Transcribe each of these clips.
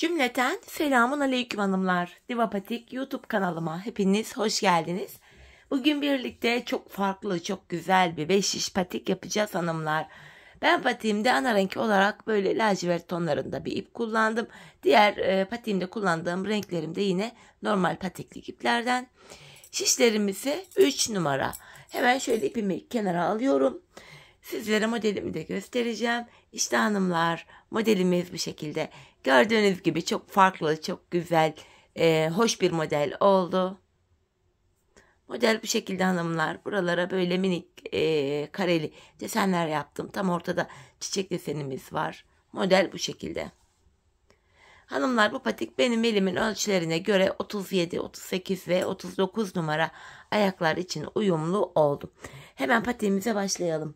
Cümleten selamun aleyküm hanımlar. Divapatik YouTube kanalıma hepiniz hoş geldiniz. Bugün birlikte çok farklı, çok güzel bir 5 şiş patik yapacağız hanımlar. Ben patiğimde ana renk olarak böyle lacivert tonlarında bir ip kullandım. Diğer e, patiğimde kullandığım renklerimde yine normal patiklik iplerden. Şişlerimizi 3 numara. Hemen şöyle ipimi kenara alıyorum. Sizlere modelimi de göstereceğim. İşte hanımlar modelimiz bu şekilde. Gördüğünüz gibi çok farklı, çok güzel, e, hoş bir model oldu. Model bu şekilde hanımlar. Buralara böyle minik e, kareli desenler yaptım. Tam ortada çiçek desenimiz var. Model bu şekilde. Hanımlar bu patik benim elimin ölçülerine göre 37, 38 ve 39 numara ayaklar için uyumlu oldu. Hemen patiğimize başlayalım.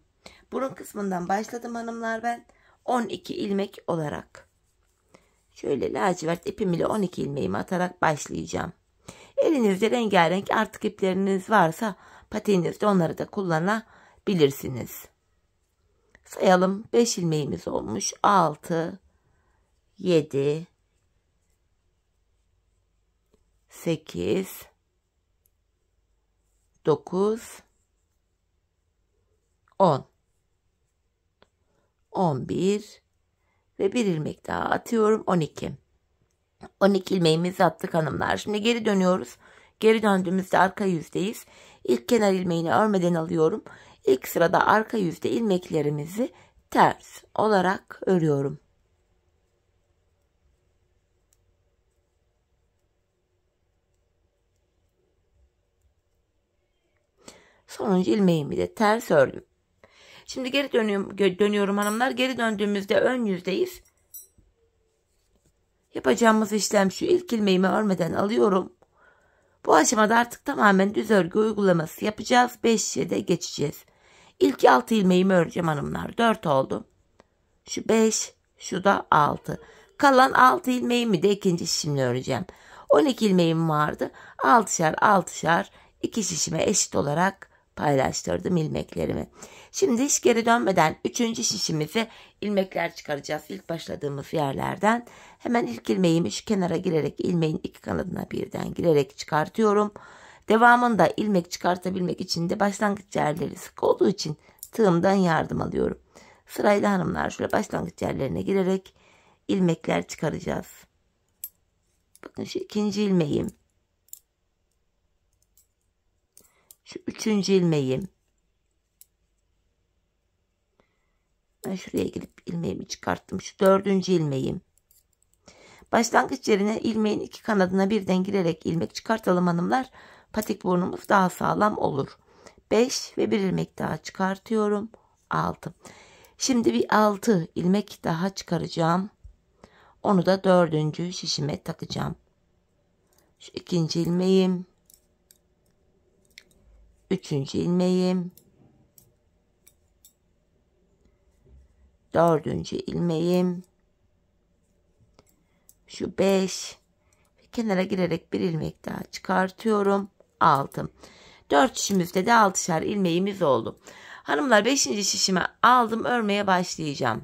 Burun kısmından başladım hanımlar ben. 12 ilmek olarak. Şöyle lacivert ipim ile 12 ilmeğimi atarak başlayacağım. Elinizde rengarenk artık ipleriniz varsa patiğinizde onları da kullanabilirsiniz. Sayalım 5 ilmeğimiz olmuş. 6 7 8 9 10 11 ve bir ilmek daha atıyorum 12. 12 ilmeğimizi attık hanımlar. Şimdi geri dönüyoruz. Geri döndüğümüzde arka yüzdeyiz. İlk kenar ilmeğini örmeden alıyorum. İlk sırada arka yüzde ilmeklerimizi ters olarak örüyorum. Sonuncu ilmeğimi de ters ördüm. Şimdi geri dönüyorum, dönüyorum hanımlar. Geri döndüğümüzde ön yüzdeyiz. Yapacağımız işlem şu. ilk ilmeğimi örmeden alıyorum. Bu aşamada artık tamamen düz örgü uygulaması yapacağız. 5'e de geçeceğiz. İlk 6 ilmeğimi öreceğim hanımlar. 4 oldu. Şu 5, şu da 6. Kalan 6 ilmeğimi de ikinci şişimle öreceğim. 12 ilmeğim vardı. 6'şar 6'şar 2 şişime eşit olarak paylaştırdım ilmeklerimi. Şimdi hiç geri dönmeden üçüncü şişimizi ilmekler çıkaracağız. İlk başladığımız yerlerden hemen ilk ilmeğimi şu kenara girerek ilmeğin iki kanadına birden girerek çıkartıyorum. Devamında ilmek çıkartabilmek için de başlangıç yerleri sık olduğu için tığımdan yardım alıyorum. Sırayla hanımlar şöyle başlangıç yerlerine girerek ilmekler çıkaracağız. Bakın şu ikinci ilmeğim. Şu üçüncü ilmeğim. Hemen şuraya girip ilmeğimi çıkarttım. Şu dördüncü ilmeğim. Başlangıç yerine ilmeğin iki kanadına birden girerek ilmek çıkartalım hanımlar. Patik burnumuz daha sağlam olur. 5 ve bir ilmek daha çıkartıyorum. 6. Şimdi bir 6 ilmek daha çıkaracağım. Onu da dördüncü şişime takacağım. Şu ikinci ilmeğim. Üçüncü ilmeğim. dördüncü ilmeğim şu 5 kenara girerek bir ilmek daha çıkartıyorum aldım 4 şişimizde de 6'şar ilmeğimiz oldu hanımlar 5. şişime aldım örmeye başlayacağım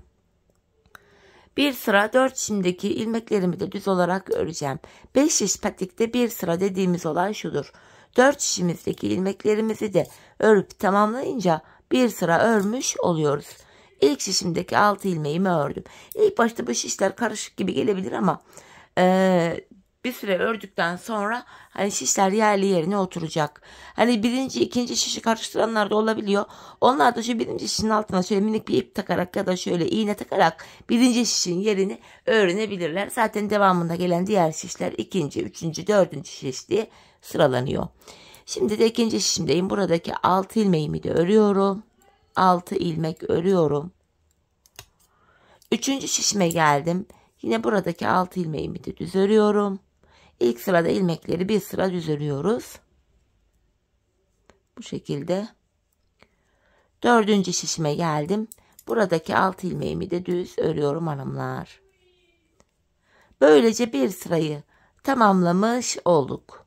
bir sıra 4 şişimdeki ilmeklerimi de düz olarak öreceğim 5 şiş patikte bir sıra dediğimiz olan şudur 4 şişimizdeki ilmeklerimizi de örüp tamamlayınca bir sıra örmüş oluyoruz İlk şişimdeki 6 ilmeğimi ördüm. İlk başta bu şişler karışık gibi gelebilir ama e, bir süre ördükten sonra hani şişler yerli yerine oturacak. Hani birinci ikinci şişi karıştıranlar da olabiliyor. Onlar da şu birinci şişin altına şöyle minik bir ip takarak ya da şöyle iğne takarak birinci şişin yerini öğrenebilirler. Zaten devamında gelen diğer şişler ikinci, üçüncü, dördüncü şiş diye sıralanıyor. Şimdi de ikinci şişimdeyim. Buradaki altı ilmeğimi de örüyorum. 6 ilmek örüyorum. Üçüncü şişime geldim. Yine buradaki 6 ilmeğimi de düz örüyorum. İlk sırada ilmekleri bir sıra düz örüyoruz. Bu şekilde. Dördüncü şişime geldim. Buradaki 6 ilmeğimi de düz örüyorum hanımlar. Böylece bir sırayı tamamlamış olduk.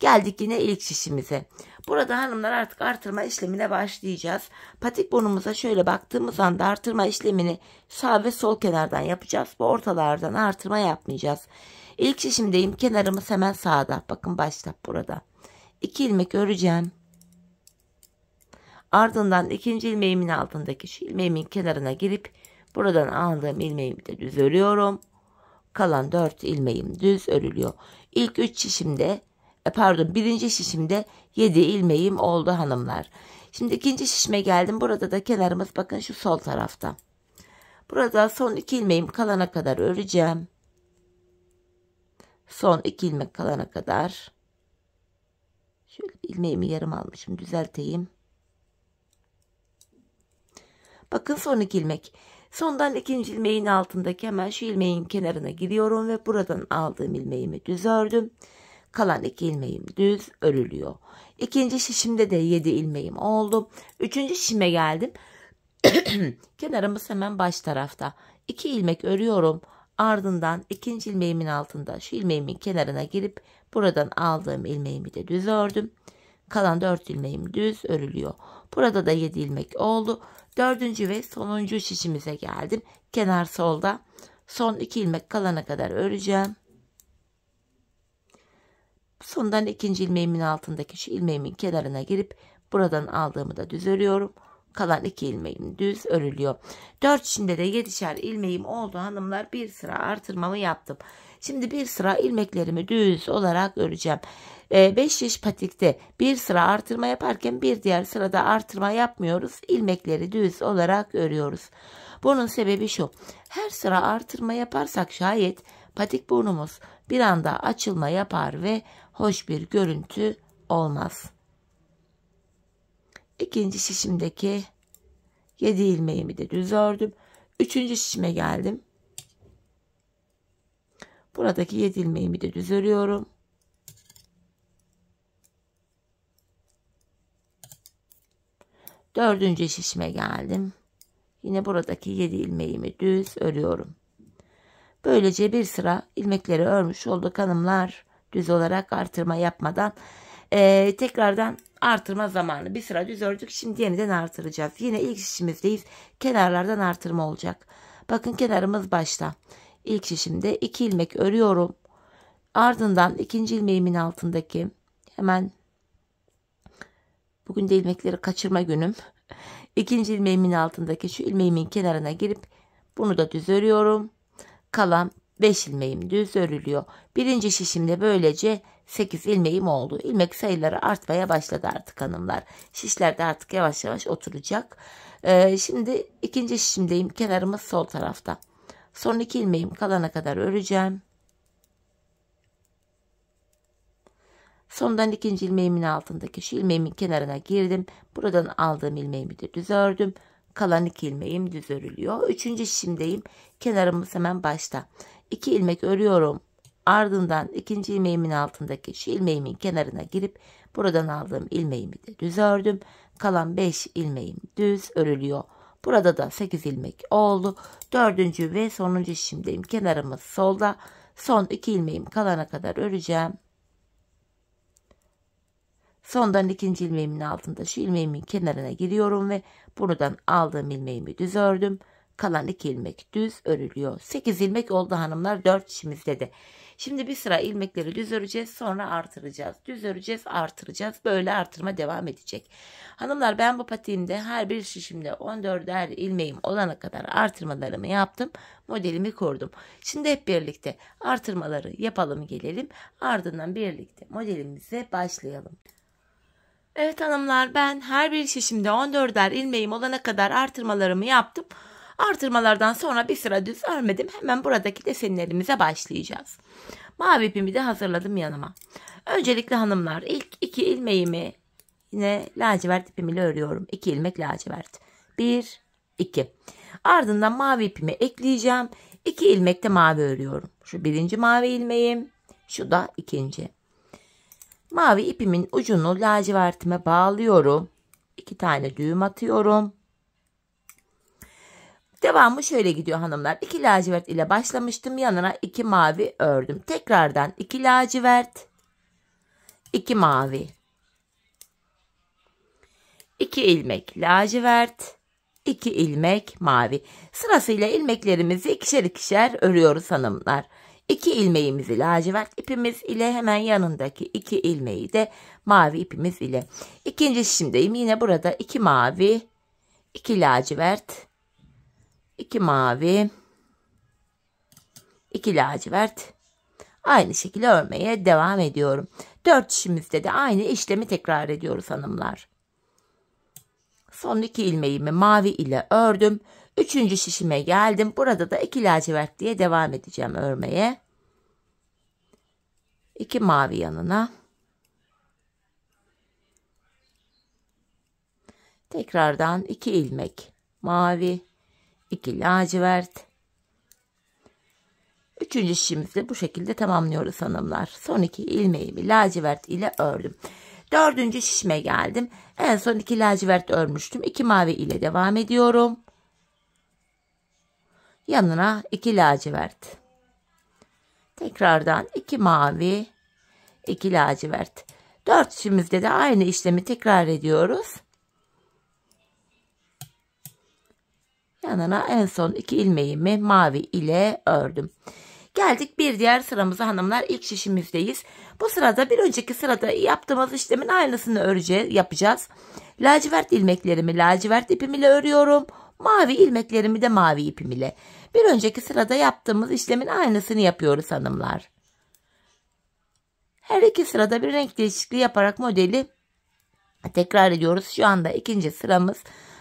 Geldik yine ilk şişimize. Burada hanımlar artık artırma işlemine başlayacağız. Patik burnumuza şöyle baktığımız anda artırma işlemini sağ ve sol kenardan yapacağız. Bu ortalardan artırma yapmayacağız. İlk şişimdeyim. Kenarımız hemen sağda. Bakın başta burada. 2 ilmek öreceğim. Ardından ikinci ilmeğimin altındaki şu ilmeğimin kenarına girip buradan aldığım ilmeğimi de düz örüyorum. Kalan 4 ilmeğim düz örülüyor. İlk 3 şişimde e, pardon birinci şişimde yedi ilmeğim oldu hanımlar. Şimdi ikinci şişime geldim. Burada da kenarımız bakın şu sol tarafta. Burada son iki ilmeğim kalana kadar öreceğim. Son iki ilmek kalana kadar. Şöyle ilmeğimi yarım almışım. Düzelteyim. Bakın son iki ilmek. Sondan ikinci ilmeğin altındaki hemen şu ilmeğin kenarına giriyorum ve buradan aldığım ilmeğimi düz ördüm. Kalan iki ilmeğim düz örülüyor. İkinci şişimde de yedi ilmeğim oldu. Üçüncü şişime geldim. Kenarımız hemen baş tarafta. İki ilmek örüyorum. Ardından ikinci ilmeğimin altında şu ilmeğimin kenarına girip buradan aldığım ilmeğimi de düz ördüm. Kalan 4 ilmeğim düz örülüyor. Burada da 7 ilmek oldu. Dördüncü ve sonuncu şişimize geldim. Kenar solda. Son 2 ilmek kalana kadar öreceğim. Sondan ikinci ilmeğimin altındaki şu ilmeğimin kenarına girip buradan aldığımı da düz örüyorum. Kalan iki ilmeğim düz örülüyor. Dört içinde de yedişer ilmeğim oldu hanımlar. Bir sıra artırmamı yaptım. Şimdi bir sıra ilmeklerimi düz olarak öreceğim. 5 ee, şiş patikte bir sıra artırma yaparken bir diğer sırada artırma yapmıyoruz. İlmekleri düz olarak örüyoruz. Bunun sebebi şu. Her sıra artırma yaparsak şayet patik burnumuz bir anda açılma yapar ve hoş bir görüntü olmaz. İkinci şişimdeki 7 ilmeğimi de düz ördüm. Üçüncü şişime geldim. Buradaki 7 ilmeğimi de düz örüyorum. Dördüncü şişime geldim. Yine buradaki 7 ilmeğimi düz örüyorum. Böylece bir sıra ilmekleri örmüş olduk hanımlar. Düz olarak artırma yapmadan e, tekrardan artırma zamanı. Bir sıra düz ördük. Şimdi yeniden artıracağız. Yine ilk şişimizdeyiz. Kenarlardan artırma olacak. Bakın kenarımız başta. ilk şişimde 2 ilmek örüyorum. Ardından ikinci ilmeğimin altındaki hemen bugün de ilmekleri kaçırma günüm. ikinci ilmeğimin altındaki şu ilmeğimin kenarına girip bunu da düz örüyorum. Kalan 5 ilmeğim düz örülüyor. Birinci şişimde böylece 8 ilmeğim oldu. İlmek sayıları artmaya başladı artık hanımlar. Şişler de artık yavaş yavaş oturacak. Ee, şimdi ikinci şişimdeyim. Kenarımız sol tarafta. Son iki ilmeğim kalana kadar öreceğim. Sondan ikinci ilmeğimin altındaki şu ilmeğimin kenarına girdim. Buradan aldığım ilmeğimi de düz ördüm. Kalan iki ilmeğim düz örülüyor. Üçüncü şişimdeyim. Kenarımız hemen başta iki ilmek örüyorum. Ardından ikinci ilmeğimin altındaki şu ilmeğimin kenarına girip buradan aldığım ilmeğimi de düz ördüm. Kalan 5 ilmeğim düz örülüyor. Burada da 8 ilmek oldu. Dördüncü ve sonuncu şimdiyim. Kenarımız solda. Son 2 ilmeğim kalana kadar öreceğim. Sondan ikinci ilmeğimin altında şu ilmeğimin kenarına giriyorum ve buradan aldığım ilmeğimi düz ördüm. Kalan iki ilmek düz örülüyor. 8 ilmek oldu hanımlar 4 işimizde de. Şimdi bir sıra ilmekleri düz öreceğiz sonra artıracağız. Düz öreceğiz artıracağız. Böyle artırma devam edecek. Hanımlar ben bu patiğimde her bir şişimde 14'er ilmeğim olana kadar artırmalarımı yaptım. Modelimi kurdum. Şimdi hep birlikte artırmaları yapalım gelelim. Ardından birlikte modelimize başlayalım. Evet hanımlar ben her bir şişimde 14'er ilmeğim olana kadar artırmalarımı yaptım. Artırmalardan sonra bir sıra düz örmedim. Hemen buradaki desenlerimize başlayacağız. Mavi ipimi de hazırladım yanıma. Öncelikle hanımlar ilk iki ilmeğimi yine lacivert ipimiyle örüyorum. 2 ilmek lacivert. 1 2. Ardından mavi ipimi ekleyeceğim. 2 ilmek de mavi örüyorum. Şu birinci mavi ilmeğim, şu da ikinci. Mavi ipimin ucunu lacivertime bağlıyorum. 2 tane düğüm atıyorum. Devamı şöyle gidiyor hanımlar. 2 lacivert ile başlamıştım. Yanına 2 mavi ördüm. Tekrardan 2 lacivert, 2 mavi. 2 ilmek lacivert, 2 ilmek mavi. Sırasıyla ilmeklerimizi ikişer ikişer örüyoruz hanımlar. 2 ilmeğimizi lacivert ipimiz ile hemen yanındaki 2 ilmeği de mavi ipimiz ile. İkinci şişimdeyim. Yine burada 2 mavi, 2 lacivert, 2 mavi, 2 lacivert. Aynı şekilde örmeye devam ediyorum. 4 işimizde de aynı işlemi tekrar ediyoruz hanımlar. Son iki ilmeğimi mavi ile ördüm. Üçüncü şişime geldim. Burada da iki lacivert diye devam edeceğim örmeye. İki mavi yanına. Tekrardan iki ilmek mavi 2 lacivert. Üçüncü şişimizi bu şekilde tamamlıyoruz hanımlar. Son iki ilmeğimi lacivert ile ördüm. Dördüncü şişime geldim. En son iki lacivert örmüştüm. İki mavi ile devam ediyorum. Yanına iki lacivert. Tekrardan iki mavi, iki lacivert. Dört şişimizde de aynı işlemi tekrar ediyoruz. Yanına en son iki ilmeğimi mavi ile ördüm. Geldik bir diğer sıramıza hanımlar İlk şişimizdeyiz. Bu sırada bir önceki sırada yaptığımız işlemin aynısını öreceğiz, yapacağız. Lacivert ilmeklerimi lacivert ipim ile örüyorum. Mavi ilmeklerimi de mavi ipim ile. Bir önceki sırada yaptığımız işlemin aynısını yapıyoruz hanımlar. Her iki sırada bir renk değişikliği yaparak modeli tekrar ediyoruz. Şu anda ikinci sıramız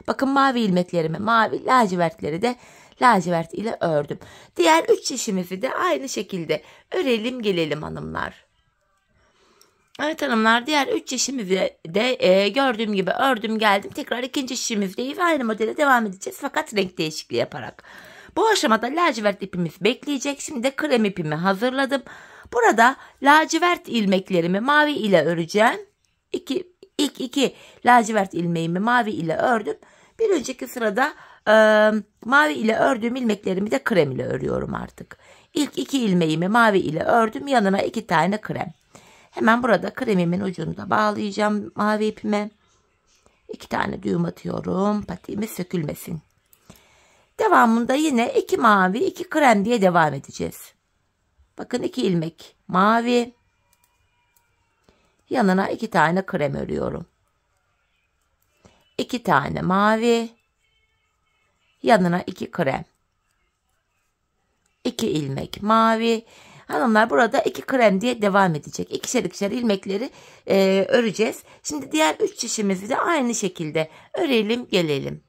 Bakın mavi ilmeklerimi mavi lacivertleri de lacivert ile ördüm. Diğer üç şişimizi de aynı şekilde örelim gelelim hanımlar. Evet hanımlar diğer üç şişimizi de e, gördüğüm gibi ördüm geldim. Tekrar ikinci şişimizdeyiz. Aynı modele devam edeceğiz fakat renk değişikliği yaparak. Bu aşamada lacivert ipimiz bekleyecek. Şimdi de krem ipimi hazırladım. Burada lacivert ilmeklerimi mavi ile öreceğim. İki, ilk iki lacivert ilmeğimi mavi ile ördüm. Bir önceki sırada e, mavi ile ördüğüm ilmeklerimi de krem ile örüyorum artık. İlk iki ilmeğimi mavi ile ördüm. Yanına iki tane krem. Hemen burada kremimin ucunu da bağlayacağım mavi ipime. İki tane düğüm atıyorum. Patiğimiz sökülmesin. Devamında yine iki mavi, iki krem diye devam edeceğiz. Bakın iki ilmek mavi. Yanına iki tane krem örüyorum. 2 tane mavi, yanına 2 krem. 2 ilmek mavi. Hanımlar burada 2 krem diye devam edecek. İkişer ikişer ilmekleri e, öreceğiz. Şimdi diğer 3 şişimizi de aynı şekilde örelim gelelim.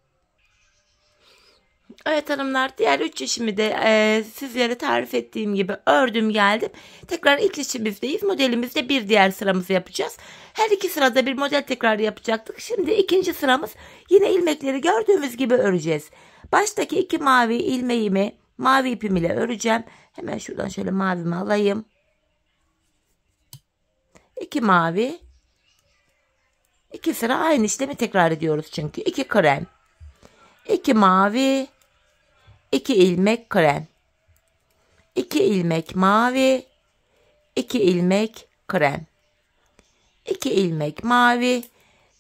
Evet hanımlar diğer üç işimi de e, sizlere tarif ettiğim gibi ördüm geldim. Tekrar ilk işimizdeyiz. Modelimizde bir diğer sıramızı yapacağız. Her iki sırada bir model tekrar yapacaktık. Şimdi ikinci sıramız yine ilmekleri gördüğümüz gibi öreceğiz. Baştaki iki mavi ilmeğimi mavi ipim ile öreceğim. Hemen şuradan şöyle mavimi alayım. İki mavi. İki sıra aynı işlemi tekrar ediyoruz çünkü. iki krem. iki mavi 2 ilmek krem. 2 ilmek mavi, 2 ilmek krem. 2 ilmek mavi,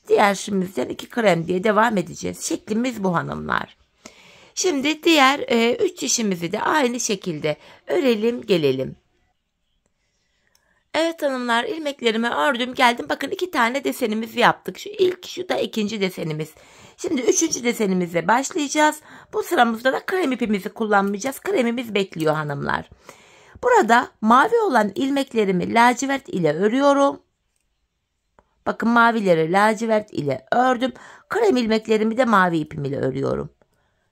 diğer şimdiden 2 krem diye devam edeceğiz. Şeklimiz bu hanımlar. Şimdi diğer 3 e, çişimizi de aynı şekilde örelim gelelim. Evet hanımlar ilmeklerimi ördüm geldim. Bakın iki tane desenimizi yaptık. Şu ilk şu da ikinci desenimiz. Şimdi üçüncü desenimize başlayacağız. Bu sıramızda da krem ipimizi kullanmayacağız. Kremimiz bekliyor hanımlar. Burada mavi olan ilmeklerimi lacivert ile örüyorum. Bakın mavileri lacivert ile ördüm. Krem ilmeklerimi de mavi ipim ile örüyorum.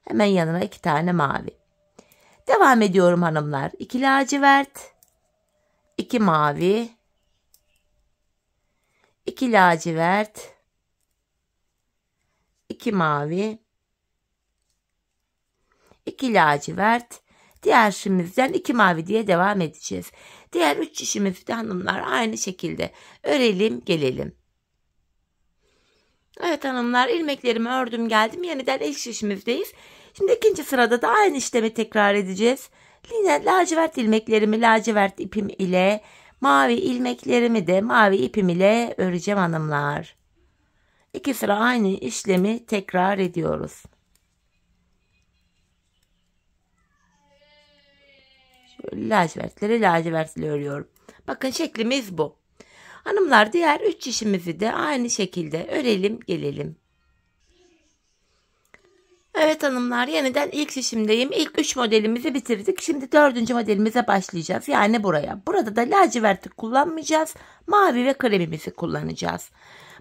Hemen yanına iki tane mavi. Devam ediyorum hanımlar. iki lacivert. 2 mavi, 2 lacivert, 2 mavi, 2 lacivert. Diğer şişimizden 2 mavi diye devam edeceğiz. Diğer 3 şişimizde hanımlar aynı şekilde örelim gelelim. Evet hanımlar ilmeklerimi ördüm geldim. Yeniden ilk şişimizdeyiz. Şimdi ikinci sırada da aynı işlemi tekrar edeceğiz. Lina lacivert ilmeklerimi lacivert ipim ile mavi ilmeklerimi de mavi ipim ile öreceğim hanımlar. İki sıra aynı işlemi tekrar ediyoruz. Şöyle lacivertleri lacivertle örüyorum. Bakın şeklimiz bu. Hanımlar diğer üç işimizi de aynı şekilde örelim gelelim. Evet hanımlar yeniden ilk şişimdeyim. İlk 3 modelimizi bitirdik. Şimdi 4. modelimize başlayacağız. Yani buraya. Burada da laciverti kullanmayacağız. Mavi ve kremimizi kullanacağız.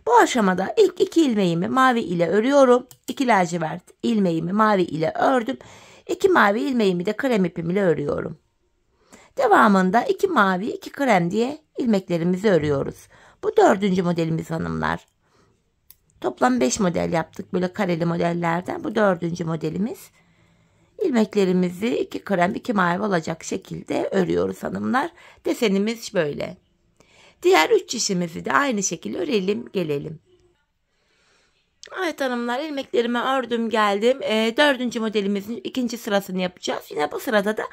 Bu aşamada ilk 2 ilmeğimi mavi ile örüyorum. 2 lacivert ilmeğimi mavi ile ördüm. 2 mavi ilmeğimi de krem ipim ile örüyorum. Devamında 2 mavi 2 krem diye ilmeklerimizi örüyoruz. Bu dördüncü modelimiz hanımlar. Toplam 5 model yaptık böyle kareli modellerden. Bu dördüncü modelimiz. İlmeklerimizi 2 krem 2 mavi olacak şekilde örüyoruz hanımlar. Desenimiz böyle. Diğer 3 işimizi de aynı şekilde örelim gelelim. Evet hanımlar ilmeklerimi ördüm geldim. E, dördüncü modelimizin ikinci sırasını yapacağız. Yine bu sırada da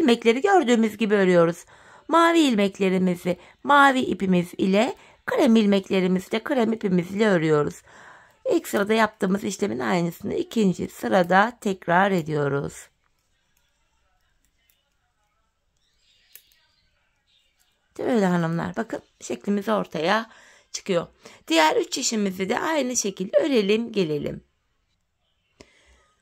ilmekleri gördüğümüz gibi örüyoruz. Mavi ilmeklerimizi mavi ipimiz ile Krem ilmeklerimizle krem ipimizle örüyoruz. İlk sırada yaptığımız işlemin aynısını ikinci sırada tekrar ediyoruz. Böyle hanımlar bakın şeklimiz ortaya çıkıyor. Diğer üç işimizi de aynı şekilde örelim gelelim.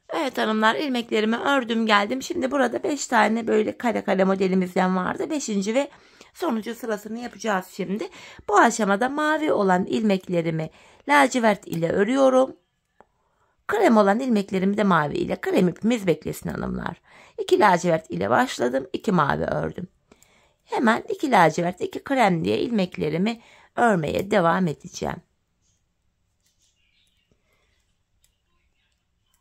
Evet hanımlar ilmeklerimi ördüm geldim. Şimdi burada 5 tane böyle kare kare modelimizden vardı. 5. ve Sonucu sırasını yapacağız şimdi. Bu aşamada mavi olan ilmeklerimi lacivert ile örüyorum. Krem olan ilmeklerimi de mavi ile. Krem ipimiz beklesin hanımlar. 2 lacivert ile başladım. 2 mavi ördüm. Hemen 2 lacivert 2 krem diye ilmeklerimi örmeye devam edeceğim.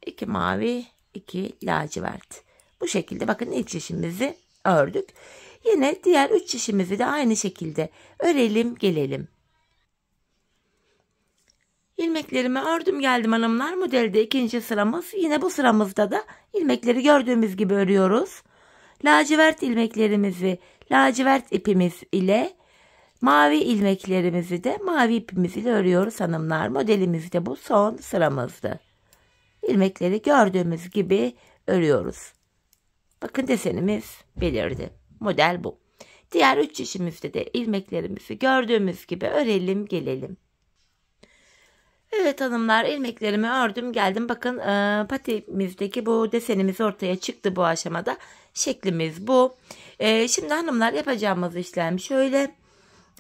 2 mavi 2 lacivert. Bu şekilde bakın ilk şişimizi ördük. Yine diğer üç şişimizi de aynı şekilde örelim gelelim. İlmeklerimi ördüm geldim hanımlar. Modelde ikinci sıramız. Yine bu sıramızda da ilmekleri gördüğümüz gibi örüyoruz. Lacivert ilmeklerimizi lacivert ipimiz ile mavi ilmeklerimizi de mavi ipimiz ile örüyoruz hanımlar. Modelimiz de bu son sıramızdı. İlmekleri gördüğümüz gibi örüyoruz. Bakın desenimiz belirdi. Model bu. Diğer üç çeşit müfte de ilmekleri müfi gördüğümüz gibi örelim gelelim. Evet hanımlar ilmeklerimi ördüm geldim. Bakın e, patimizdeki bu desenimiz ortaya çıktı bu aşamada. Şeklimiz bu. E, şimdi hanımlar yapacağımız işlem şöyle.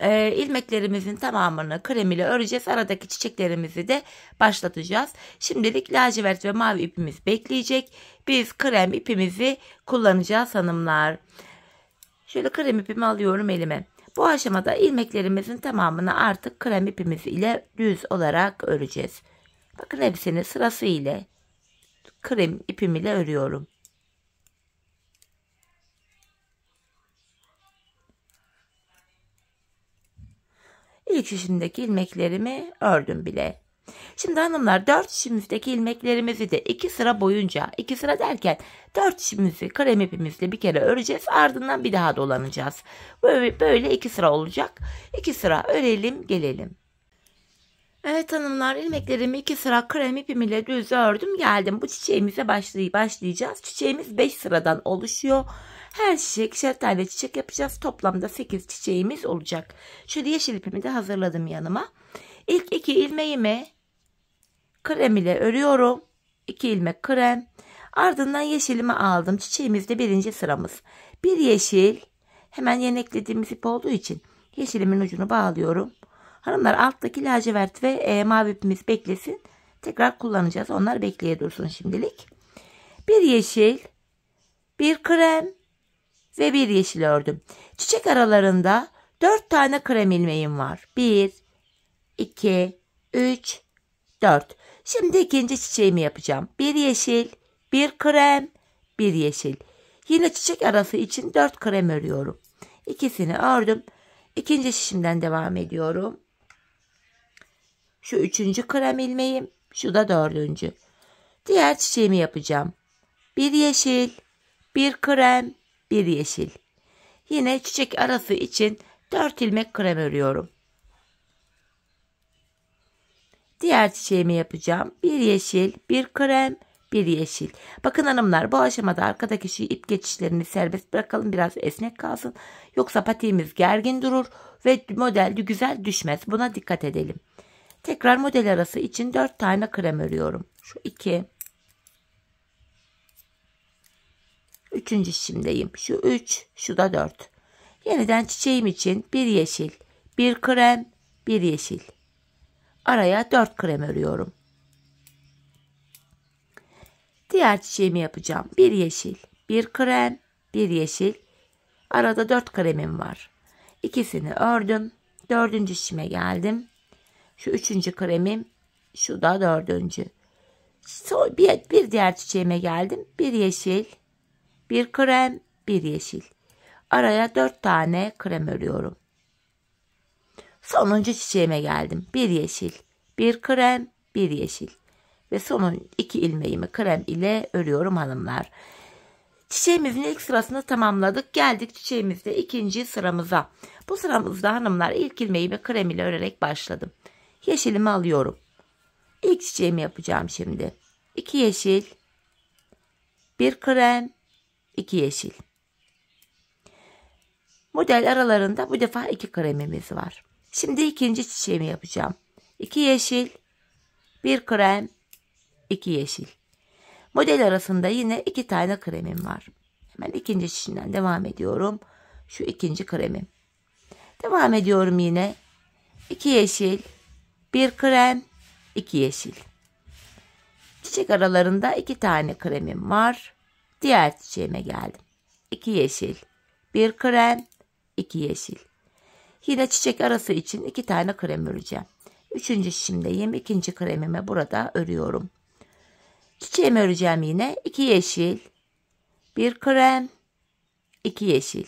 E, ilmeklerimizin tamamını krem ile öreceğiz. Aradaki çiçeklerimizi de başlatacağız. Şimdilik lacivert ve mavi ipimiz bekleyecek. Biz krem ipimizi kullanacağız hanımlar. Şöyle krem ipimi alıyorum elime. Bu aşamada ilmeklerimizin tamamını artık krem ipimiz ile düz olarak öreceğiz. Bakın hepsini sırası ile krem ipim ile örüyorum. İlk şişindeki ilmeklerimi ördüm bile. Şimdi hanımlar 4 işimizdeki ilmeklerimizi de 2 sıra boyunca 2 sıra derken 4 şişimizi krem ipimizle bir kere öreceğiz. Ardından bir daha dolanacağız. Böyle, böyle 2 sıra olacak. 2 sıra örelim gelelim. Evet hanımlar ilmeklerimi iki sıra krem ipim ile düz ördüm geldim. Bu çiçeğimize başlay başlayacağız. Çiçeğimiz 5 sıradan oluşuyor. Her çiçek ikişer çiçek yapacağız. Toplamda 8 çiçeğimiz olacak. Şöyle yeşil ipimi de hazırladım yanıma. İlk iki ilmeğimi Krem ile örüyorum. 2 ilmek krem. Ardından yeşilimi aldım. Çiçeğimizde birinci sıramız. Bir yeşil. Hemen yeneklediğimiz ip olduğu için yeşilimin ucunu bağlıyorum. Hanımlar alttaki lacivert ve e, mavi ipimiz beklesin. Tekrar kullanacağız. Onlar bekleye dursun şimdilik. Bir yeşil, bir krem ve bir yeşil ördüm. Çiçek aralarında 4 tane krem ilmeğim var. 1, 2, 3, 4. Şimdi ikinci çiçeğimi yapacağım. Bir yeşil, bir krem, bir yeşil. Yine çiçek arası için dört krem örüyorum. İkisini ördüm. İkinci şişimden devam ediyorum. Şu üçüncü krem ilmeğim. Şu da dördüncü. Diğer çiçeğimi yapacağım. Bir yeşil, bir krem, bir yeşil. Yine çiçek arası için dört ilmek krem örüyorum. Diğer çiçeğimi yapacağım. Bir yeşil, bir krem, bir yeşil. Bakın hanımlar bu aşamada arkadaki şu ip geçişlerini serbest bırakalım biraz esnek kalsın. Yoksa patiğimiz gergin durur ve model güzel düşmez. Buna dikkat edelim. Tekrar model arası için 4 tane krem örüyorum. Şu 2 Üçüncü şimdiyim. Şu 3, şu da 4. Yeniden çiçeğim için bir yeşil, bir krem, bir yeşil. Araya 4 krem örüyorum. Diğer çiçeğimi yapacağım. Bir yeşil, bir krem, bir yeşil. Arada 4 kremim var. İkisini ördüm. Dördüncü çiçeğime geldim. Şu üçüncü kremim. Şu da dördüncü. Bir, bir diğer çiçeğime geldim. Bir yeşil, bir krem, bir yeşil. Araya 4 tane krem örüyorum. Sonuncu çiçeğime geldim. Bir yeşil, bir krem, bir yeşil. Ve sonun iki ilmeğimi krem ile örüyorum hanımlar. Çiçeğimizin ilk sırasını tamamladık. Geldik çiçeğimizde ikinci sıramıza. Bu sıramızda hanımlar ilk ilmeğimi krem ile örerek başladım. Yeşilimi alıyorum. İlk çiçeğimi yapacağım şimdi. İki yeşil, bir krem, iki yeşil. Model aralarında bu defa iki kremimiz var. Şimdi ikinci çiçeğimi yapacağım. 2 yeşil, 1 krem, 2 yeşil. Model arasında yine 2 tane kremim var. Hemen ikinci çiçeğimden devam ediyorum. Şu ikinci kremim. Devam ediyorum yine. 2 yeşil, 1 krem, 2 yeşil. Çiçek aralarında 2 tane kremim var. Diğer çiçeğime geldim. 2 yeşil, 1 krem, 2 yeşil. Yine çiçek arası için iki tane krem öreceğim. Üçüncü şişimdeyim. İkinci kremimi burada örüyorum. Çiçeğimi öreceğim yine. iki yeşil. Bir krem. iki yeşil.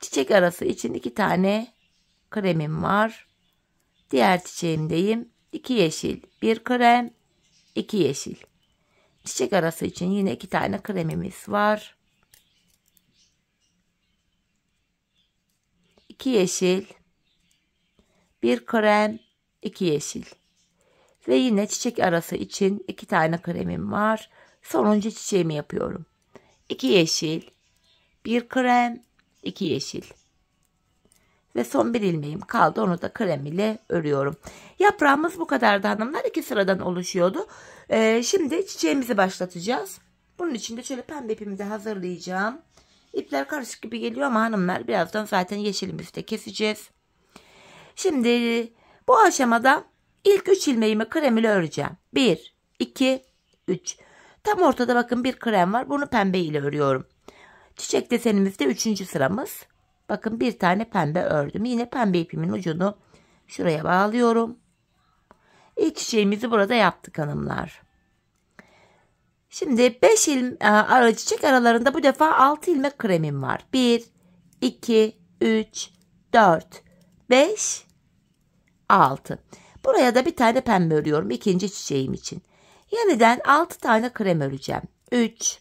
Çiçek arası için iki tane kremim var. Diğer çiçeğimdeyim. iki yeşil. Bir krem. iki yeşil. Çiçek arası için yine iki tane kremimiz var. 2 yeşil, 1 krem, 2 yeşil. Ve yine çiçek arası için 2 tane kremim var. Sonuncu çiçeğimi yapıyorum. 2 yeşil, 1 krem, 2 yeşil. Ve son bir ilmeğim kaldı. Onu da krem ile örüyorum. Yaprağımız bu kadardı hanımlar. iki sıradan oluşuyordu. Ee, şimdi çiçeğimizi başlatacağız. Bunun için de şöyle pembe ipimizi hazırlayacağım. İpler karışık gibi geliyor ama hanımlar birazdan zaten yeşil müfte keseceğiz. Şimdi bu aşamada ilk 3 ilmeğimi krem ile öreceğim. 1, 2, 3. Tam ortada bakın bir krem var. Bunu pembe ile örüyorum. Çiçek desenimizde 3. sıramız. Bakın bir tane pembe ördüm. Yine pembe ipimin ucunu şuraya bağlıyorum. İlk çiçeğimizi burada yaptık hanımlar. Şimdi 5 ilm e, çiçek aralarında bu defa 6 ilmek kremim var. 1, 2, 3, 4, 5, 6. Buraya da bir tane pembe örüyorum ikinci çiçeğim için. Yeniden 6 tane krem öreceğim. 3,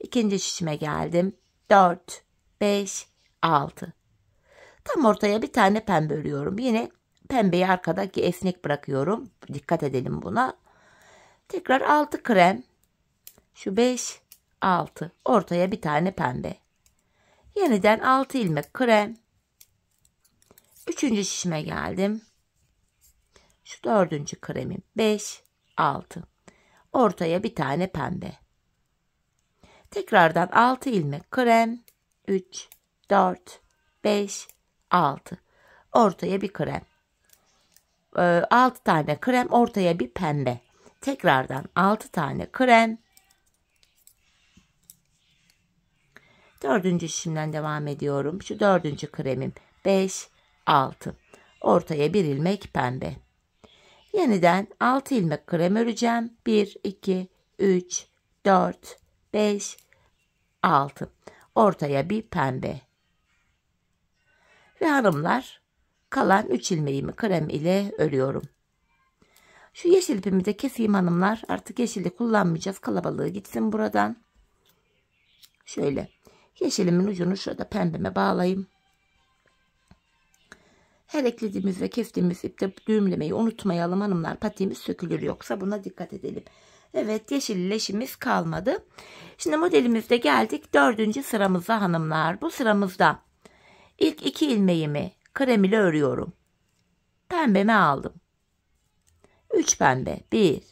ikinci şişime geldim. 4, 5, 6. Tam ortaya bir tane pembe örüyorum. Yine pembeyi arkadaki esnek bırakıyorum. Dikkat edelim buna. Tekrar 6 krem şu 5, 6. Ortaya bir tane pembe. Yeniden 6 ilmek krem. Üçüncü şişime geldim. Şu dördüncü kremim. 5, 6. Ortaya bir tane pembe. Tekrardan 6 ilmek krem. 3, 4, 5, 6. Ortaya bir krem. 6 ee, tane krem ortaya bir pembe. Tekrardan 6 tane krem Dördüncü işimden devam ediyorum. Şu dördüncü kremim. Beş, altı. Ortaya bir ilmek pembe. Yeniden altı ilmek krem öreceğim. Bir, iki, üç, dört, beş, altı. Ortaya bir pembe. Ve hanımlar kalan üç ilmeğimi krem ile örüyorum. Şu yeşil ipimi de keseyim hanımlar. Artık yeşili kullanmayacağız. Kalabalığı gitsin buradan. Şöyle. Yeşilimin ucunu şurada pembeme bağlayayım. Her eklediğimiz ve kestiğimiz ipte düğümlemeyi unutmayalım hanımlar. Patiğimiz sökülür yoksa buna dikkat edelim. Evet yeşil leşimiz kalmadı. Şimdi modelimizde geldik dördüncü sıramıza hanımlar. Bu sıramızda ilk iki ilmeğimi krem ile örüyorum. Pembeme aldım. Üç pembe. Bir,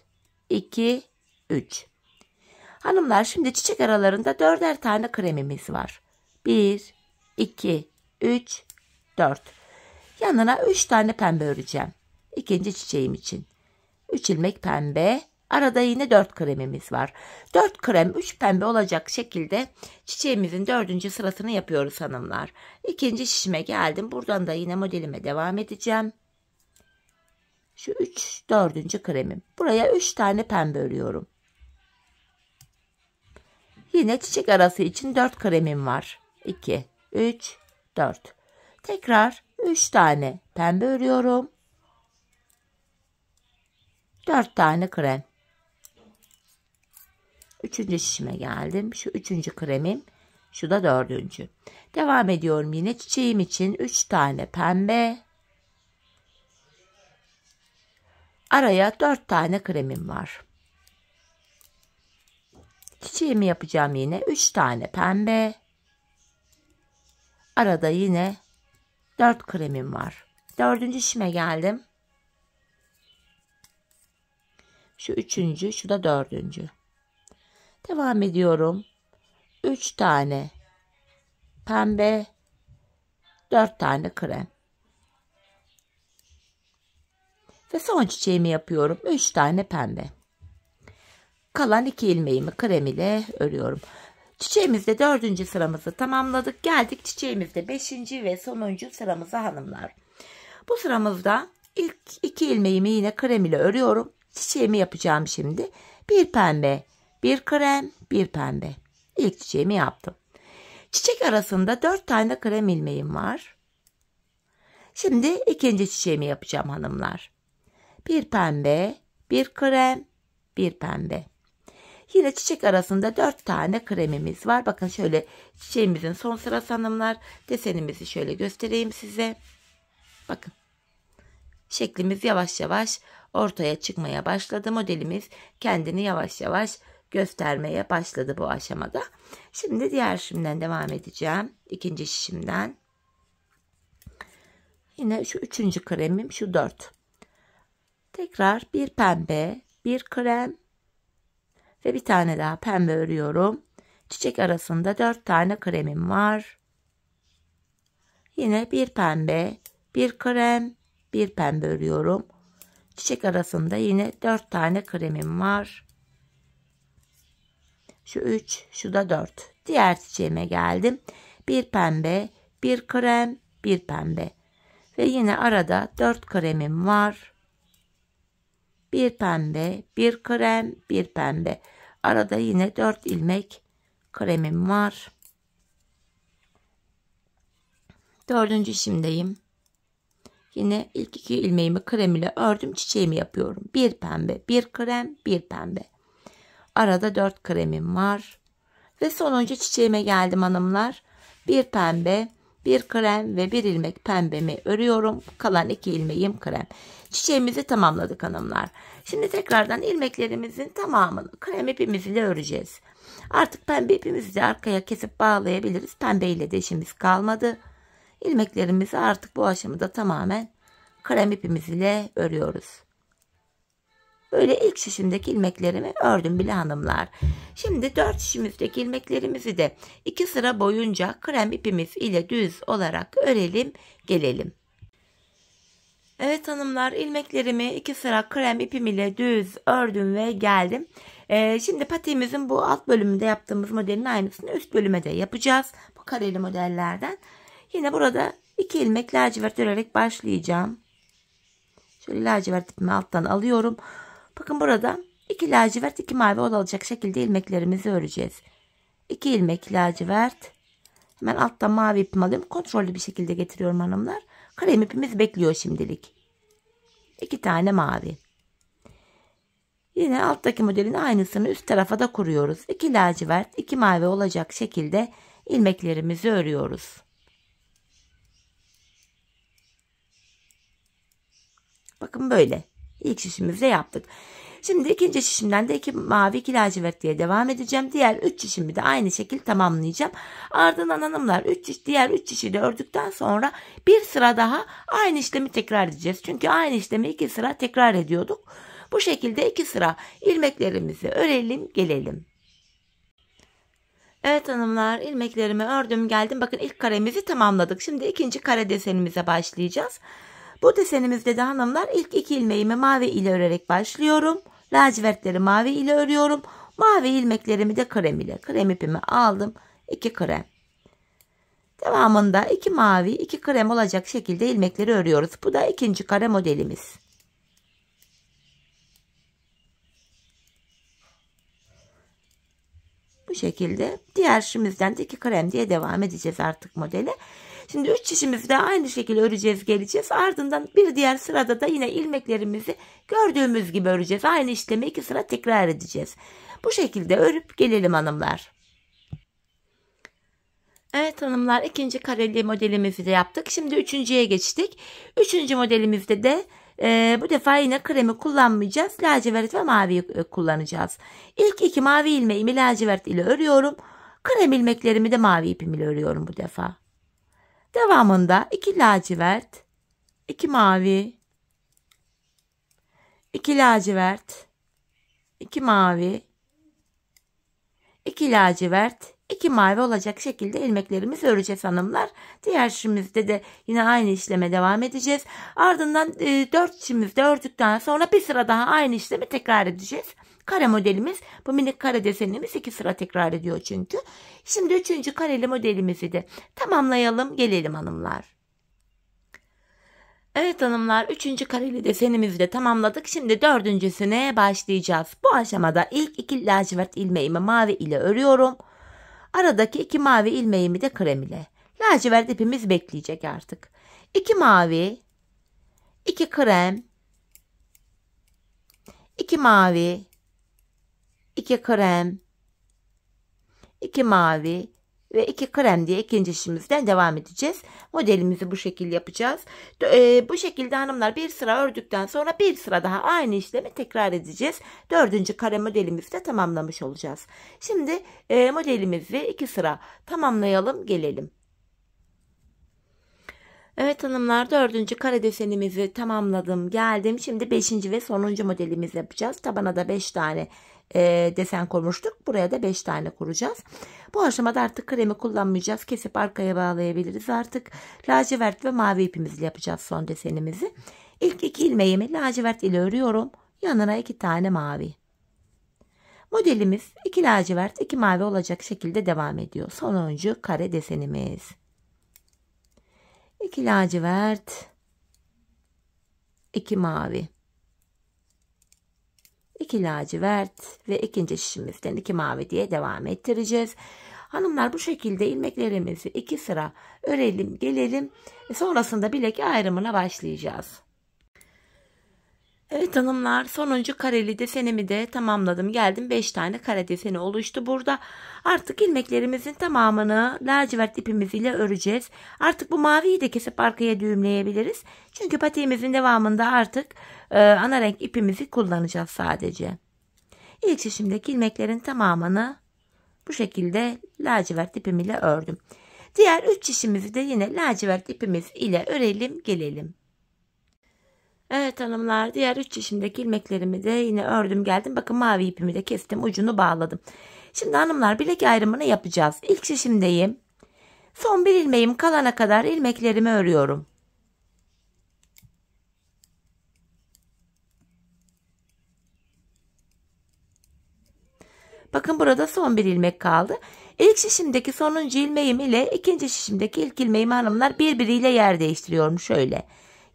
iki, üç. Hanımlar şimdi çiçek aralarında dörder tane kremimiz var. Bir, iki, üç, dört. Yanına üç tane pembe öreceğim. İkinci çiçeğim için. Üç ilmek pembe. Arada yine dört kremimiz var. Dört krem üç pembe olacak şekilde çiçeğimizin dördüncü sırasını yapıyoruz hanımlar. İkinci şişime geldim. Buradan da yine modelime devam edeceğim. Şu üç dördüncü kremim. Buraya üç tane pembe örüyorum. Yine çiçek arası için 4 kremim var. 2, 3, 4. Tekrar 3 tane pembe örüyorum. 4 tane krem. Üçüncü şişime geldim. Şu üçüncü kremim. Şu da dördüncü. Devam ediyorum yine çiçeğim için 3 tane pembe. Araya 4 tane kremim var. Çiçeğimi yapacağım yine 3 tane pembe. Arada yine 4 kremim var. Dördüncü işime geldim. Şu üçüncü, şu da dördüncü. Devam ediyorum. 3 tane pembe, 4 tane krem. Ve son çiçeğimi yapıyorum. 3 tane pembe kalan iki ilmeğimi krem ile örüyorum. Çiçeğimizde dördüncü sıramızı tamamladık. Geldik çiçeğimizde beşinci ve sonuncu sıramıza hanımlar. Bu sıramızda ilk iki ilmeğimi yine krem ile örüyorum. Çiçeğimi yapacağım şimdi. Bir pembe, bir krem, bir pembe. İlk çiçeğimi yaptım. Çiçek arasında dört tane krem ilmeğim var. Şimdi ikinci çiçeğimi yapacağım hanımlar. Bir pembe, bir krem, bir pembe. Yine çiçek arasında dört tane kremimiz var. Bakın şöyle çiçeğimizin son sırası hanımlar. Desenimizi şöyle göstereyim size. Bakın. Şeklimiz yavaş yavaş ortaya çıkmaya başladı. Modelimiz kendini yavaş yavaş göstermeye başladı bu aşamada. Şimdi diğer şişimden devam edeceğim. İkinci şişimden. Yine şu üçüncü kremim şu dört. Tekrar bir pembe, bir krem, ve bir tane daha pembe örüyorum. Çiçek arasında 4 tane kremim var. Yine bir pembe, bir krem, bir pembe örüyorum. Çiçek arasında yine 4 tane kremim var. Şu 3, şu da 4. Diğer çiçeğime geldim. Bir pembe, bir krem, bir pembe. Ve yine arada 4 kremim var. Bir pembe, bir krem, bir pembe. Arada yine 4 ilmek kremim var. Dördüncü şimdiyim. Yine ilk iki ilmeğimi krem ile ördüm. Çiçeğimi yapıyorum. Bir pembe, bir krem, bir pembe. Arada dört kremim var. Ve sonuncu çiçeğime geldim hanımlar. Bir pembe, bir krem ve bir ilmek pembemi örüyorum. Kalan iki ilmeğim krem. Çiçeğimizi tamamladık hanımlar. Şimdi tekrardan ilmeklerimizin tamamını krem ipimizle öreceğiz. Artık pembe ipimizi de arkaya kesip bağlayabiliriz. Pembeyle ile de işimiz kalmadı. İlmeklerimizi artık bu aşamada tamamen krem ipimizle örüyoruz. Böyle ilk şişimdeki ilmeklerimi ördüm bile hanımlar. Şimdi dört şişimizdeki ilmeklerimizi de iki sıra boyunca krem ipimiz ile düz olarak örelim gelelim. Evet hanımlar ilmeklerimi iki sıra krem ipim ile düz ördüm ve geldim. Ee, şimdi patiğimizin bu alt bölümünde yaptığımız modelin aynısını üst bölüme de yapacağız. Bu kareli modellerden. Yine burada iki ilmek lacivert örerek başlayacağım. Şöyle lacivert ipimi alttan alıyorum. Bakın burada iki lacivert iki mavi olacak şekilde ilmeklerimizi öreceğiz. İki ilmek lacivert. Hemen altta mavi ipim alıyorum. Kontrollü bir şekilde getiriyorum hanımlar. Krem ipimiz bekliyor şimdilik. İki tane mavi. Yine alttaki modelin aynısını üst tarafa da kuruyoruz. İki lacivert, iki mavi olacak şekilde ilmeklerimizi örüyoruz. Bakın böyle. İlk şişimizde yaptık. Şimdi ikinci şişimden de iki mavi iki lacivert diye devam edeceğim. Diğer üç şişimi de aynı şekil tamamlayacağım. Ardından hanımlar üç şiş, diğer üç şişi de ördükten sonra bir sıra daha aynı işlemi tekrar edeceğiz. Çünkü aynı işlemi iki sıra tekrar ediyorduk. Bu şekilde iki sıra ilmeklerimizi örelim gelelim. Evet hanımlar ilmeklerimi ördüm geldim. Bakın ilk karemizi tamamladık. Şimdi ikinci kare desenimize başlayacağız. Bu desenimizde de hanımlar ilk iki ilmeğimi mavi ile örerek başlıyorum. Lacivertleri mavi ile örüyorum. Mavi ilmeklerimi de krem ile. Krem ipimi aldım. 2 krem. Devamında 2 mavi 2 krem olacak şekilde ilmekleri örüyoruz. Bu da ikinci kare modelimiz. Bu şekilde diğer şimdiden de 2 krem diye devam edeceğiz artık modele. Şimdi üç çişimizi de aynı şekilde öreceğiz geleceğiz. Ardından bir diğer sırada da yine ilmeklerimizi gördüğümüz gibi öreceğiz. Aynı işlemi iki sıra tekrar edeceğiz. Bu şekilde örüp gelelim hanımlar. Evet hanımlar ikinci kareli modelimizi de yaptık. Şimdi üçüncüye geçtik. Üçüncü modelimizde de e, bu defa yine kremi kullanmayacağız. Lacivert ve mavi e, kullanacağız. İlk iki mavi ilmeğimi lacivert ile örüyorum. Krem ilmeklerimi de mavi ipim ile örüyorum bu defa. Devamında 2 lacivert, 2 mavi, 2 lacivert, 2 mavi, 2 lacivert, 2 mavi olacak şekilde ilmeklerimizi öreceğiz hanımlar. Diğer şişimizde de yine aynı işleme devam edeceğiz. Ardından 4 e, şişimizde ördükten sonra bir sıra daha aynı işlemi tekrar edeceğiz. Kare modelimiz bu minik kare desenimiz iki sıra tekrar ediyor çünkü. Şimdi üçüncü kareli modelimizi de tamamlayalım gelelim hanımlar. Evet hanımlar üçüncü kareli desenimizi de tamamladık. Şimdi dördüncüsüne başlayacağız. Bu aşamada ilk iki lacivert ilmeğimi mavi ile örüyorum. Aradaki iki mavi ilmeğimi de krem ile. Lacivert ipimiz bekleyecek artık. İki mavi, iki krem, iki mavi, 2 krem, iki mavi ve iki krem diye ikinci işimizden devam edeceğiz. Modelimizi bu şekilde yapacağız. E, bu şekilde hanımlar bir sıra ördükten sonra bir sıra daha aynı işlemi tekrar edeceğiz. Dördüncü kare modelimizi de tamamlamış olacağız. Şimdi e, modelimizi iki sıra tamamlayalım gelelim. Evet hanımlar dördüncü kare desenimizi tamamladım geldim. Şimdi beşinci ve sonuncu modelimizi yapacağız. Tabana da beş tane e, desen kurmuştuk. Buraya da 5 tane kuracağız. Bu aşamada artık kremi kullanmayacağız. Kesip arkaya bağlayabiliriz artık. Lacivert ve mavi ipimizle yapacağız son desenimizi. İlk iki ilmeğimi lacivert ile örüyorum. Yanına iki tane mavi. Modelimiz iki lacivert iki mavi olacak şekilde devam ediyor. Sonuncu kare desenimiz. İki lacivert iki mavi. 2 lacivert ve ikinci şişimizden 2 mavi diye devam ettireceğiz. Hanımlar bu şekilde ilmeklerimizi iki sıra örelim gelelim. E, sonrasında bilek ayrımına başlayacağız. Evet hanımlar sonuncu kareli desenimi de tamamladım. Geldim 5 tane kare deseni oluştu burada. Artık ilmeklerimizin tamamını lacivert ipimiz ile öreceğiz. Artık bu maviyi de kesip arkaya düğümleyebiliriz. Çünkü patiğimizin devamında artık e, ana renk ipimizi kullanacağız sadece. İlk şişimdeki ilmeklerin tamamını bu şekilde lacivert ipim ile ördüm. Diğer 3 şişimizi de yine lacivert ipimiz ile örelim gelelim. Evet hanımlar diğer 3 yaşındaki ilmeklerimi de yine ördüm geldim. Bakın mavi ipimi de kestim ucunu bağladım. Şimdi hanımlar bilek ayrımını yapacağız. İlk şişimdeyim. Son bir ilmeğim kalana kadar ilmeklerimi örüyorum. Bakın burada son bir ilmek kaldı. İlk şişimdeki sonuncu ilmeğim ile ikinci şişimdeki ilk ilmeğimi hanımlar birbiriyle yer değiştiriyorum şöyle.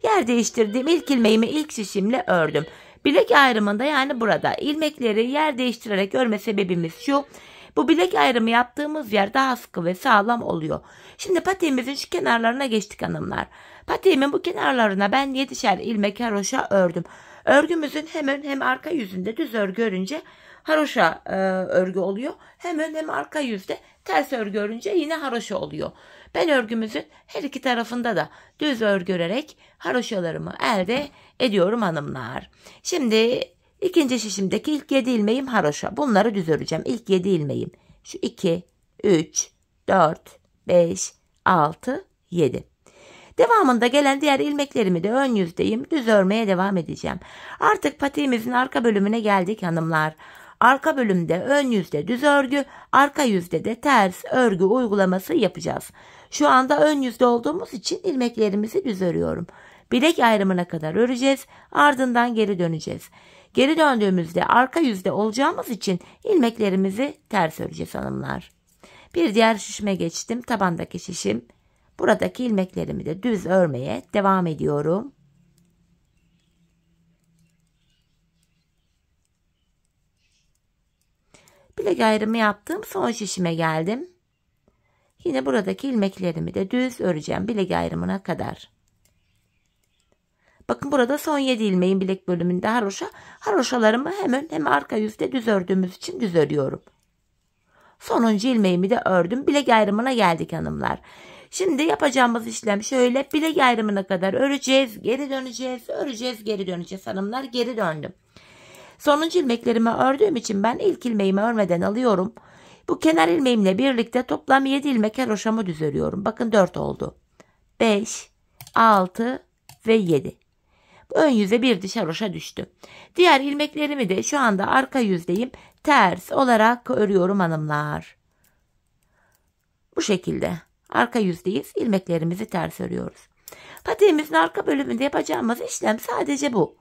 Yer değiştirdim ilk ilmeğimi ilk şişimle ördüm. Bilek ayrımında yani burada ilmekleri yer değiştirerek örme sebebimiz şu. Bu bilek ayrımı yaptığımız yer daha sıkı ve sağlam oluyor. Şimdi patiğimizin şu kenarlarına geçtik hanımlar. Patiğimin bu kenarlarına ben 7'şer ilmek haroşa ördüm. Örgümüzün hemen hem arka yüzünde düz örgü örünce haroşa e, örgü oluyor. Hemen hem arka yüzde ters örgü örünce yine haroşa oluyor. Ben örgümüzün her iki tarafında da düz örgü örerek haroşalarımı elde ediyorum hanımlar. Şimdi ikinci şişimdeki ilk 7 ilmeğim haroşa. Bunları düz öreceğim. İlk 7 ilmeğim. Şu 2, 3, 4, 5, 6, 7. Devamında gelen diğer ilmeklerimi de ön yüzdeyim düz örmeye devam edeceğim. Artık patiğimizin arka bölümüne geldik hanımlar. Arka bölümde ön yüzde düz örgü, arka yüzde de ters örgü uygulaması yapacağız. Şu anda ön yüzde olduğumuz için ilmeklerimizi düz örüyorum. Bilek ayrımına kadar öreceğiz. Ardından geri döneceğiz. Geri döndüğümüzde arka yüzde olacağımız için ilmeklerimizi ters öreceğiz hanımlar. Bir diğer şişime geçtim. Tabandaki şişim. Buradaki ilmeklerimi de düz örmeye devam ediyorum. Bilek ayrımı yaptım, son şişime geldim. Yine buradaki ilmeklerimi de düz öreceğim bilek ayrımına kadar. Bakın burada son 7 ilmeğin bilek bölümünde haroşa. Haroşalarımı hem ön hem arka yüzde düz ördüğümüz için düz örüyorum. Sonuncu ilmeğimi de ördüm. Bilek ayrımına geldik hanımlar. Şimdi yapacağımız işlem şöyle. Bilek ayrımına kadar öreceğiz, geri döneceğiz, öreceğiz, geri döneceğiz hanımlar. Geri döndüm. Sonuncu ilmeklerimi ördüğüm için ben ilk ilmeğimi örmeden alıyorum. Bu kenar ilmeğimle birlikte toplam 7 ilmek her hoşamı düz örüyorum. Bakın 4 oldu. 5, 6 ve 7. Ön yüze bir diş haroşa düştü. Diğer ilmeklerimi de şu anda arka yüzdeyim ters olarak örüyorum hanımlar. Bu şekilde arka yüzdeyiz ilmeklerimizi ters örüyoruz. Patiğimizin arka bölümünde yapacağımız işlem sadece bu.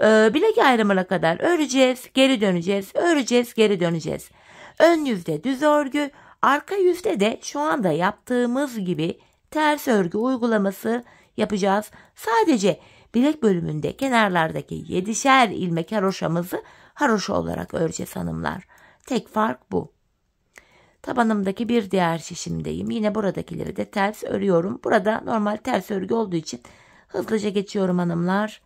Ee, bilek ayrımına kadar öreceğiz, geri döneceğiz, öreceğiz, geri döneceğiz. Ön yüzde düz örgü, arka yüzde de şu anda yaptığımız gibi ters örgü uygulaması yapacağız. Sadece bilek bölümünde kenarlardaki yedişer ilmek haroşamızı haroşa olarak öreceğiz hanımlar. Tek fark bu. Tabanımdaki bir diğer şişimdeyim. Yine buradakileri de ters örüyorum. Burada normal ters örgü olduğu için hızlıca geçiyorum hanımlar.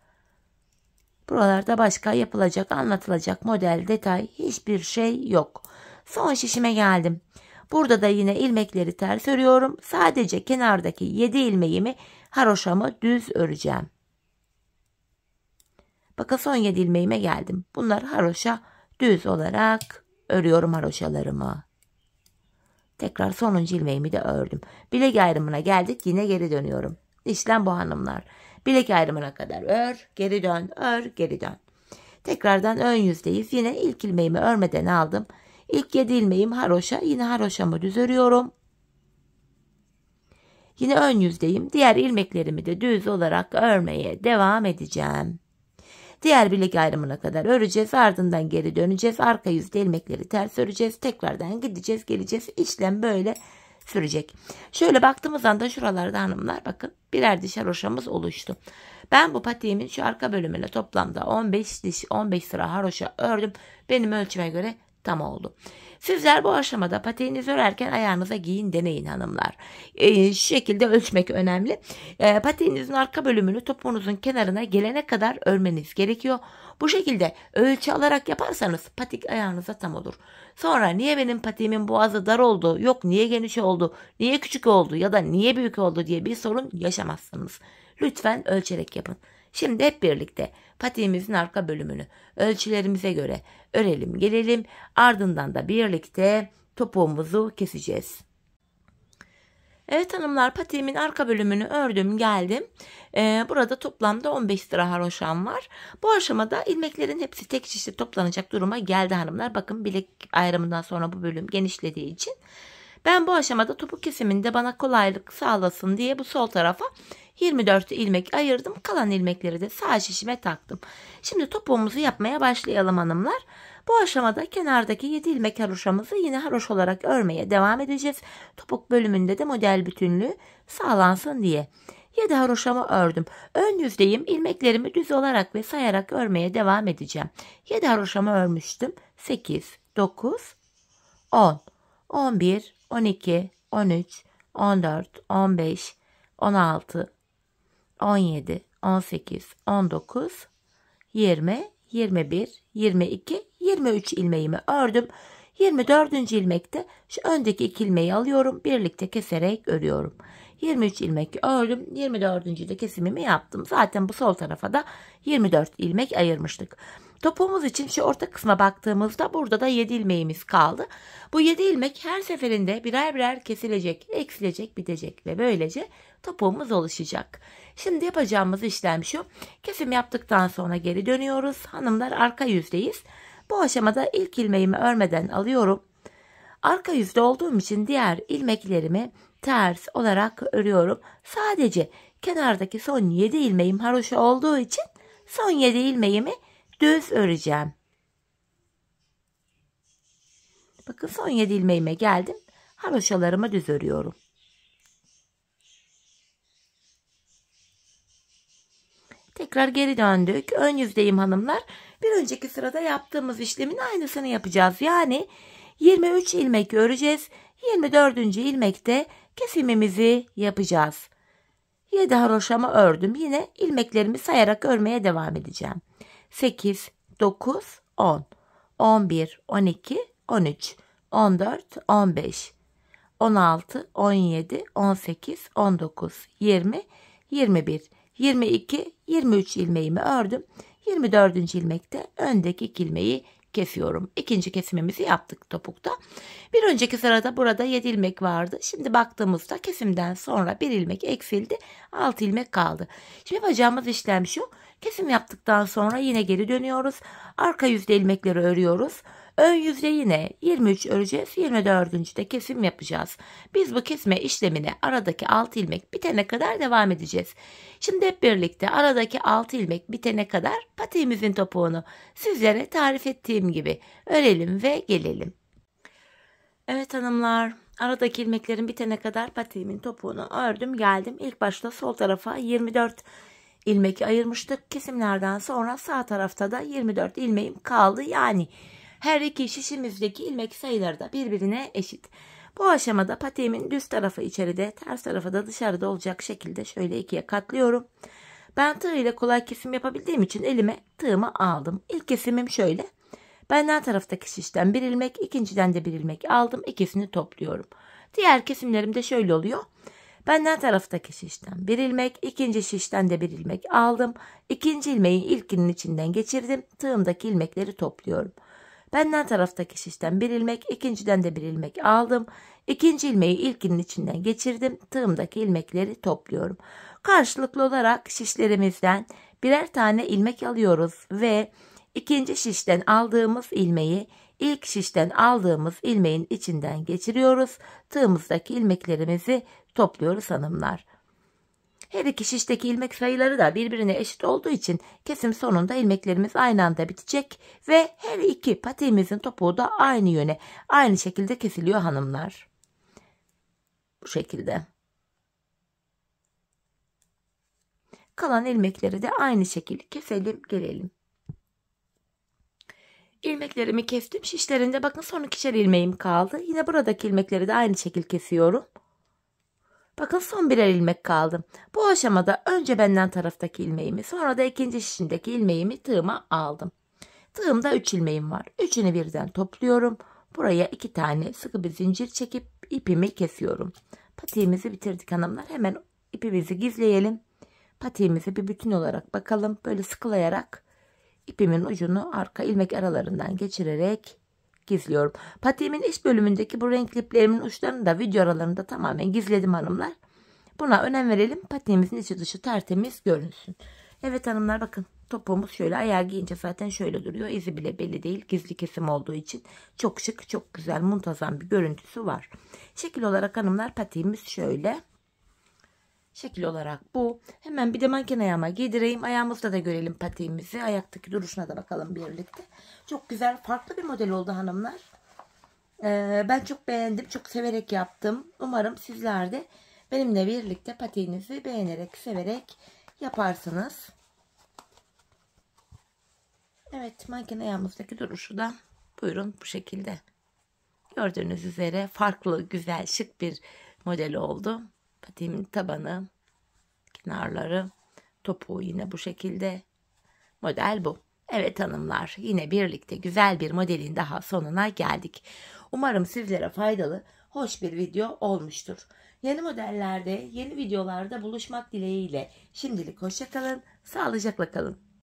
Buralarda başka yapılacak, anlatılacak model, detay hiçbir şey yok. Son şişime geldim. Burada da yine ilmekleri ters örüyorum. Sadece kenardaki 7 ilmeğimi haroşamı düz öreceğim. Bakın son 7 ilmeğime geldim. Bunlar haroşa düz olarak örüyorum haroşalarımı. Tekrar sonuncu ilmeğimi de ördüm. Bilek ayrımına geldik yine geri dönüyorum. İşlem bu hanımlar. Bilek ayrımına kadar ör, geri dön, ör, geri dön. Tekrardan ön yüzdeyiz. Yine ilk ilmeğimi örmeden aldım. İlk 7 ilmeğim haroşa. Yine haroşamı düz örüyorum. Yine ön yüzdeyim. Diğer ilmeklerimi de düz olarak örmeye devam edeceğim. Diğer bilek ayrımına kadar öreceğiz. Ardından geri döneceğiz. Arka yüzde ilmekleri ters öreceğiz. Tekrardan gideceğiz geleceğiz. İşlem böyle sürecek. Şöyle baktığımız anda şuralarda hanımlar bakın birer diş haroşamız oluştu. Ben bu patiğimin şu arka bölümüne toplamda 15 diş 15 sıra haroşa ördüm. Benim ölçüme göre tam oldu. Sizler bu aşamada pateğinizi örerken ayağınıza giyin deneyin hanımlar. E, ee, şu şekilde ölçmek önemli. E, pateğinizin arka bölümünü topuğunuzun kenarına gelene kadar örmeniz gerekiyor. Bu şekilde ölçü alarak yaparsanız patik ayağınıza tam olur. Sonra niye benim patiğimin boğazı dar oldu, yok niye geniş oldu, niye küçük oldu ya da niye büyük oldu diye bir sorun yaşamazsınız. Lütfen ölçerek yapın. Şimdi hep birlikte patiğimizin arka bölümünü ölçülerimize göre örelim gelelim ardından da birlikte topuğumuzu keseceğiz. Evet hanımlar patiğimin arka bölümünü ördüm geldim. Ee, burada toplamda 15 lira haroşam var. Bu aşamada ilmeklerin hepsi tek şişte toplanacak duruma geldi hanımlar. Bakın bilek ayrımından sonra bu bölüm genişlediği için. Ben bu aşamada topuk kesiminde bana kolaylık sağlasın diye bu sol tarafa 24 ilmek ayırdım. Kalan ilmekleri de sağ şişime taktım. Şimdi topuğumuzu yapmaya başlayalım hanımlar. Bu aşamada kenardaki 7 ilmek haroşamızı yine haroş olarak örmeye devam edeceğiz. Topuk bölümünde de model bütünlüğü sağlansın diye. 7 haroşamı ördüm. Ön yüzdeyim ilmeklerimi düz olarak ve sayarak örmeye devam edeceğim. 7 haroşamı örmüştüm. 8, 9, 10, 11, 12, 13, 14, 15, 16, 17, 18, 19, 20, 21, 22, 23 ilmeğimi ördüm. 24. ilmekte şu öndeki iki ilmeği alıyorum. Birlikte keserek örüyorum. 23 ilmek ördüm. 24. de kesimimi yaptım. Zaten bu sol tarafa da 24 ilmek ayırmıştık. Topuğumuz için şu orta kısma baktığımızda burada da 7 ilmeğimiz kaldı. Bu 7 ilmek her seferinde birer birer kesilecek, eksilecek, bitecek ve böylece topuğumuz oluşacak. Şimdi yapacağımız işlem şu. Kesim yaptıktan sonra geri dönüyoruz. Hanımlar arka yüzdeyiz. Bu aşamada ilk ilmeğimi örmeden alıyorum. Arka yüzde olduğum için diğer ilmeklerimi ters olarak örüyorum. Sadece kenardaki son 7 ilmeğim haroşa olduğu için son 7 ilmeğimi düz öreceğim. Bakın son 7 ilmeğime geldim. Haroşalarımı düz örüyorum. Tekrar geri döndük. Ön yüzdeyim hanımlar. Bir önceki sırada yaptığımız işlemin aynısını yapacağız. Yani 23 ilmek öreceğiz. 24. ilmekte kesimimizi yapacağız. 7 haroşama ördüm. Yine ilmeklerimi sayarak örmeye devam edeceğim. 8, 9, 10, 11, 12, 13, 14, 15, 16, 17, 18, 19, 20, 21, 22, 22, 23 ilmeğimi ördüm. 24. ilmekte öndeki ilk ilmeği kesiyorum. İkinci kesimimizi yaptık topukta. Bir önceki sırada burada 7 ilmek vardı. Şimdi baktığımızda kesimden sonra 1 ilmek eksildi. 6 ilmek kaldı. Şimdi yapacağımız işlem şu. Kesim yaptıktan sonra yine geri dönüyoruz. Arka yüzde ilmekleri örüyoruz. Ön yüzde yine 23 öreceğiz. 24. de kesim yapacağız. Biz bu kesme işlemine aradaki 6 ilmek bitene kadar devam edeceğiz. Şimdi hep birlikte aradaki 6 ilmek bitene kadar patiğimizin topuğunu sizlere tarif ettiğim gibi örelim ve gelelim. Evet hanımlar aradaki ilmeklerin bitene kadar patiğimin topuğunu ördüm geldim. İlk başta sol tarafa 24 ilmek ayırmıştık. Kesimlerden sonra sağ tarafta da 24 ilmeğim kaldı. Yani her iki şişimizdeki ilmek sayıları da birbirine eşit. Bu aşamada patiğimin düz tarafı içeride, ters tarafı da dışarıda olacak şekilde şöyle ikiye katlıyorum. Ben tığ ile kolay kesim yapabildiğim için elime tığımı aldım. İlk kesimim şöyle. Benden taraftaki şişten bir ilmek, ikinciden de bir ilmek aldım. İkisini topluyorum. Diğer kesimlerim de şöyle oluyor. Benden taraftaki şişten bir ilmek, ikinci şişten de bir ilmek aldım. İkinci ilmeği ilkinin içinden geçirdim. Tığımdaki ilmekleri topluyorum. Benden taraftaki şişten bir ilmek, ikinciden de bir ilmek aldım. İkinci ilmeği ilkinin içinden geçirdim. Tığımdaki ilmekleri topluyorum. Karşılıklı olarak şişlerimizden birer tane ilmek alıyoruz ve ikinci şişten aldığımız ilmeği ilk şişten aldığımız ilmeğin içinden geçiriyoruz. Tığımızdaki ilmeklerimizi topluyoruz hanımlar. Her iki şişteki ilmek sayıları da birbirine eşit olduğu için kesim sonunda ilmeklerimiz aynı anda bitecek ve her iki patiğimizin topuğu da aynı yöne aynı şekilde kesiliyor hanımlar. Bu şekilde. Kalan ilmekleri de aynı şekilde keselim gelelim. İlmeklerimi kestim. Şişlerinde bakın son ikişer ilmeğim kaldı. Yine buradaki ilmekleri de aynı şekilde kesiyorum. Bakın son birer ilmek kaldı. Bu aşamada önce benden taraftaki ilmeğimi sonra da ikinci şişindeki ilmeğimi tığıma aldım. Tığımda 3 ilmeğim var. Üçünü birden topluyorum. Buraya iki tane sıkı bir zincir çekip ipimi kesiyorum. Patiğimizi bitirdik hanımlar. Hemen ipimizi gizleyelim. Patiğimizi bir bütün olarak bakalım. Böyle sıkılayarak ipimin ucunu arka ilmek aralarından geçirerek gizliyorum. Patiğimin iç bölümündeki bu renk liplerimin uçlarını da video aralarında tamamen gizledim hanımlar. Buna önem verelim. Patiğimizin içi dışı tertemiz görünsün. Evet hanımlar bakın topuğumuz şöyle ayağı giyince zaten şöyle duruyor. İzi bile belli değil. Gizli kesim olduğu için çok şık, çok güzel, muntazam bir görüntüsü var. Şekil olarak hanımlar patiğimiz şöyle. Şekil olarak bu. Hemen bir de manken ayağıma giydireyim. Ayağımızda da görelim patiğimizi. Ayaktaki duruşuna da bakalım birlikte. Çok güzel farklı bir model oldu hanımlar. Ee, ben çok beğendim. Çok severek yaptım. Umarım sizler de benimle birlikte patiğinizi beğenerek severek yaparsınız. Evet manken ayağımızdaki duruşu da buyurun bu şekilde. Gördüğünüz üzere farklı güzel şık bir model oldu patiğimin tabanı, kenarları, topuğu yine bu şekilde. Model bu. Evet hanımlar yine birlikte güzel bir modelin daha sonuna geldik. Umarım sizlere faydalı, hoş bir video olmuştur. Yeni modellerde, yeni videolarda buluşmak dileğiyle. Şimdilik hoşçakalın, sağlıcakla kalın.